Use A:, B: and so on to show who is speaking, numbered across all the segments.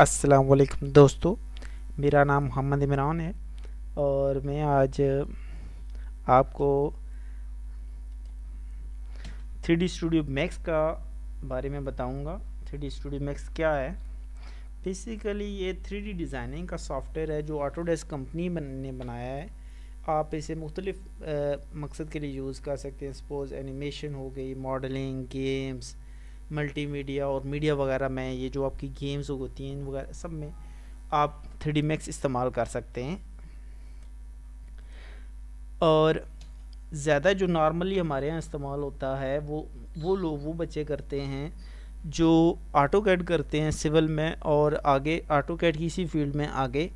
A: अस्सलाम वालेकुम दोस्तों मेरा नाम मोहम्मद इमरान है और मैं आज आपको थ्री डी स्टूडियो मैक्स का बारे में बताऊंगा थ्री डी स्टूडियो मैक्स क्या है बेसिकली ये थ्री डी डिज़ाइनिंग का सॉफ्टवेयर है जो ऑटोडेस्क कंपनी ने बनाया है आप इसे मुख्तलिफ मकसद के लिए यूज़ कर सकते हैं सपोज एनिमेशन हो गई मॉडलिंग गेम्स मल्टीमीडिया और मीडिया वगैरह में ये जो आपकी गेम्स होती हैं इन वगैरह सब में आप थ्री डी मैक्स इस्तेमाल कर सकते हैं और ज़्यादा जो नॉर्मली हमारे यहाँ इस्तेमाल होता है वो वो लोग वो बच्चे करते हैं जो ऑटो कैड करते हैं सिविल में और आगे ऑटो कैड की इसी फील्ड में आगे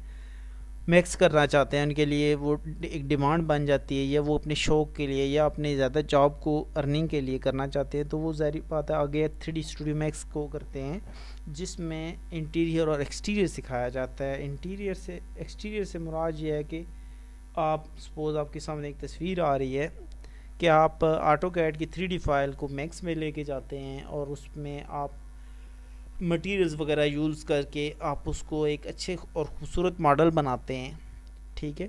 A: मिक्स करना चाहते हैं उनके लिए वो एक डिमांड बन जाती है या वो अपने शौक़ के लिए या अपने ज़्यादा जॉब को अर्निंग के लिए करना चाहते हैं तो वो ज़ाहिर बात है आगे थ्री डी स्टूडियो मैक्स को करते हैं जिसमें इंटीरियर और एक्सटीरियर सिखाया जाता है इंटीरियर से एक्सटीरियर से मुराद ये है कि आप सपोज़ आपके सामने एक तस्वीर आ रही है कि आप आटो uh, कैड की थ्री फाइल को मैक्स में लेके जाते हैं और उसमें आप मटेरियल्स वगैरह यूज़ करके आप उसको एक अच्छे और ख़ूबसूरत मॉडल बनाते हैं ठीक है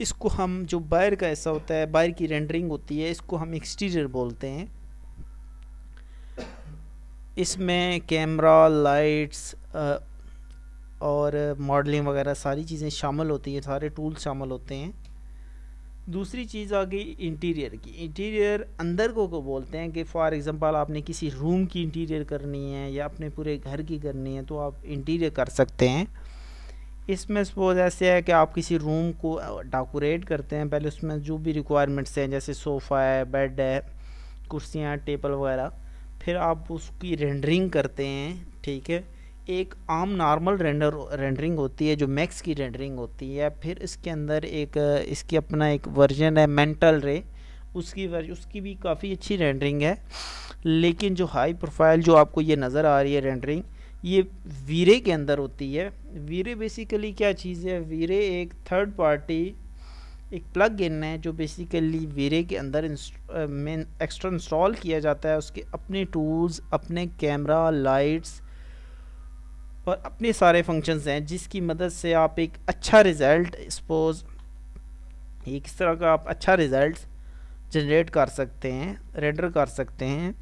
A: इसको हम जो बायर का ऐसा होता है बायर की रेंडरिंग होती है इसको हम एक्सटीरियर बोलते हैं इसमें कैमरा लाइट्स और मॉडलिंग वगैरह सारी चीज़ें शामिल होती हैं सारे टूल्स शामिल होते हैं दूसरी चीज़ आ गई इंटीरियर की इंटीरियर अंदर को को बोलते हैं कि फॉर एग्ज़ाम्पल आपने किसी रूम की इंटीरियर करनी है या अपने पूरे घर की करनी है तो आप इंटीरियर कर सकते हैं इसमें सपोज ऐसे है कि आप किसी रूम को डेकोरेट करते हैं पहले उसमें जो भी रिक्वायरमेंट्स हैं जैसे सोफ़ा है बेड है कुर्सियाँ टेबल वगैरह फिर आप उसकी रेंडरिंग करते हैं ठीक है एक आम नॉर्मल रेंडर रेंडरिंग होती है जो मैक्स की रेंडरिंग होती है फिर इसके अंदर एक इसकी अपना एक वर्जन है मेंटल रे उसकी वर्ज उसकी भी काफ़ी अच्छी रेंडरिंग है लेकिन जो हाई प्रोफाइल जो आपको ये नज़र आ रही है रेंडरिंग ये वीरे के अंदर होती है वीरे बेसिकली क्या चीज़ है वीरे एक थर्ड पार्टी एक प्लग इन है जो बेसिकली वीरे के अंदर में एक्स्ट्रा इंस्टॉल किया जाता है उसके अपने टूल्स अपने कैमरा लाइट्स और अपने सारे फंक्शंस हैं जिसकी मदद से आप एक अच्छा रिज़ल्ट सपोज एक इस तरह का आप अच्छा रिज़ल्ट जनरेट कर सकते हैं रेंडर कर सकते हैं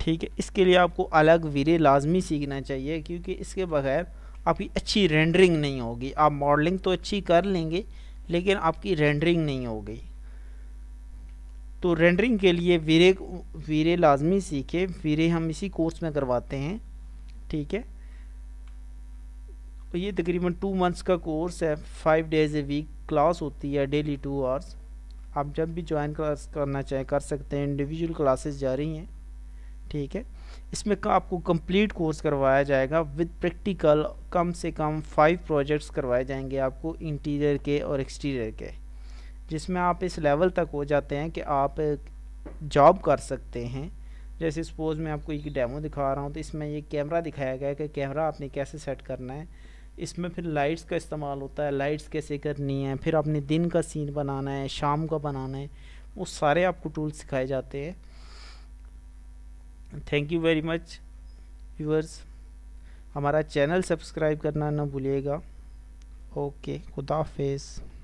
A: ठीक है इसके लिए आपको अलग वीरे लाजमी सीखना चाहिए क्योंकि इसके बगैर आपकी अच्छी रेंडरिंग नहीं होगी आप मॉडलिंग तो अच्छी कर लेंगे लेकिन आपकी रेंडरिंग नहीं होगी तो रेंडरिंग के लिए वीरे वीरे लाजमी सीखे वीरे हम इसी कोर्स में करवाते हैं ठीक है तो ये तकरीबन टू मंथ्स का कोर्स है five days a week class होती है डेली टू आवर्स आप जब भी ज्वाइन क्लास करना चाहें कर सकते हैं इंडिविजुअल क्लासेस जा रही हैं ठीक है इसमें आपको कंप्लीट कोर्स करवाया जाएगा विद प्रैक्टिकल कम से कम फाइव प्रोजेक्ट्स करवाए जाएंगे आपको इंटीरियर के और एक्सटीरियर के जिसमें आप इस लेवल तक हो जाते हैं कि आप जॉब कर सकते हैं जैसे सपोज मैं आपको एक डेमो दिखा रहा हूँ तो इसमें ये कैमरा दिखाया गया है कि कैमरा आपने कैसे सेट करना है इसमें फिर लाइट्स का इस्तेमाल होता है लाइट्स कैसे करनी है फिर आपने दिन का सीन बनाना है शाम का बनाना है वो सारे आपको टूल सिखाए जाते हैं thank you very much viewers हमारा चैनल सब्सक्राइब करना ना भूलिएगा ओके खुदाफेज़